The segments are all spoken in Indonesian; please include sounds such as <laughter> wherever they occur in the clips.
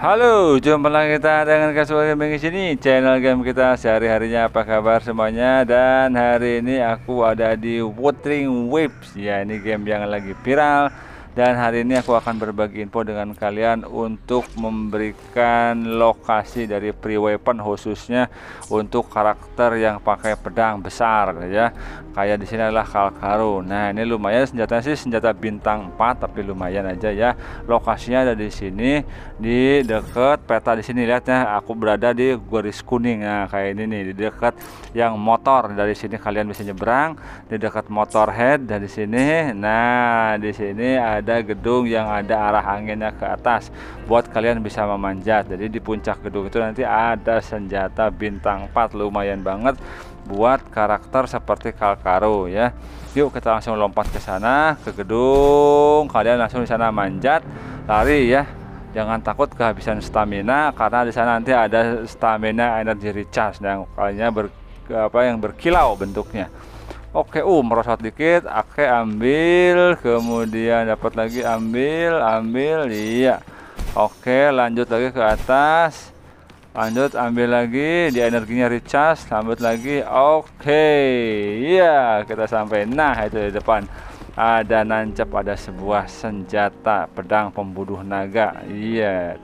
Halo, jumpa lagi kita dengan Casual Gaming di sini, channel game kita sehari-harinya apa kabar semuanya dan hari ini aku ada di Watering Waves ya ini game yang lagi viral dan hari ini aku akan berbagi info dengan kalian untuk memberikan lokasi dari pre weapon khususnya untuk karakter yang pakai pedang besar ya kayak di sini adalah Kalkaru nah ini lumayan senjatanya sih senjata bintang 4 tapi lumayan aja ya lokasinya ada di sini di dekat peta di sini lihatnya aku berada di garis kuning nah kayak ini nih di dekat yang motor dari sini kalian bisa nyebrang di dekat motor head dari sini nah di sini ada ada gedung yang ada arah anginnya ke atas buat kalian bisa memanjat jadi di puncak gedung itu nanti ada senjata bintang 4 lumayan banget buat karakter seperti Kalkaro ya yuk kita langsung lompat ke sana ke gedung kalian langsung di sana manjat lari ya jangan takut kehabisan stamina karena di sana nanti ada stamina energy recharge yang kalian ber apa yang berkilau bentuknya Oke um, merosot dikit. Oke ambil kemudian dapat lagi ambil ambil iya Oke lanjut lagi ke atas lanjut ambil lagi Di energinya recharge lanjut lagi oke iya kita sampai nah itu di depan ada nancap ada sebuah senjata pedang pembunuh naga iya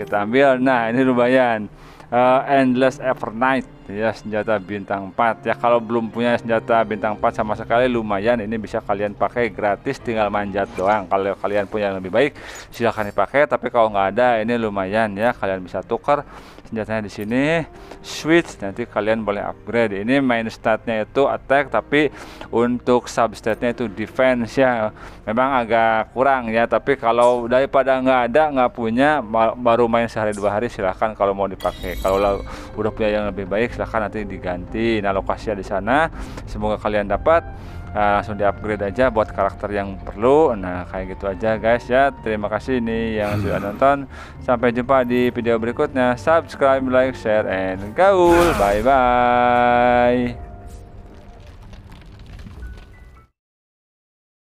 kita ambil nah ini lumayan uh, endless evernight ya senjata bintang 4 ya kalau belum punya senjata bintang 4 sama sekali lumayan ini bisa kalian pakai gratis tinggal manjat doang kalau kalian punya yang lebih baik silahkan dipakai tapi kalau nggak ada ini lumayan ya kalian bisa tukar senjatanya di sini switch nanti kalian boleh upgrade ini main statnya itu attack tapi untuk substatnya itu defense ya memang agak kurang ya tapi kalau daripada nggak ada nggak punya baru main sehari dua hari silahkan kalau mau dipakai kalau udah punya yang lebih baik silahkan nanti diganti nah lokasinya di sana semoga kalian dapat nah, langsung upgrade aja buat karakter yang perlu nah kayak gitu aja guys ya terima kasih nih yang sudah <laughs> nonton sampai jumpa di video berikutnya subscribe like share and gaul bye bye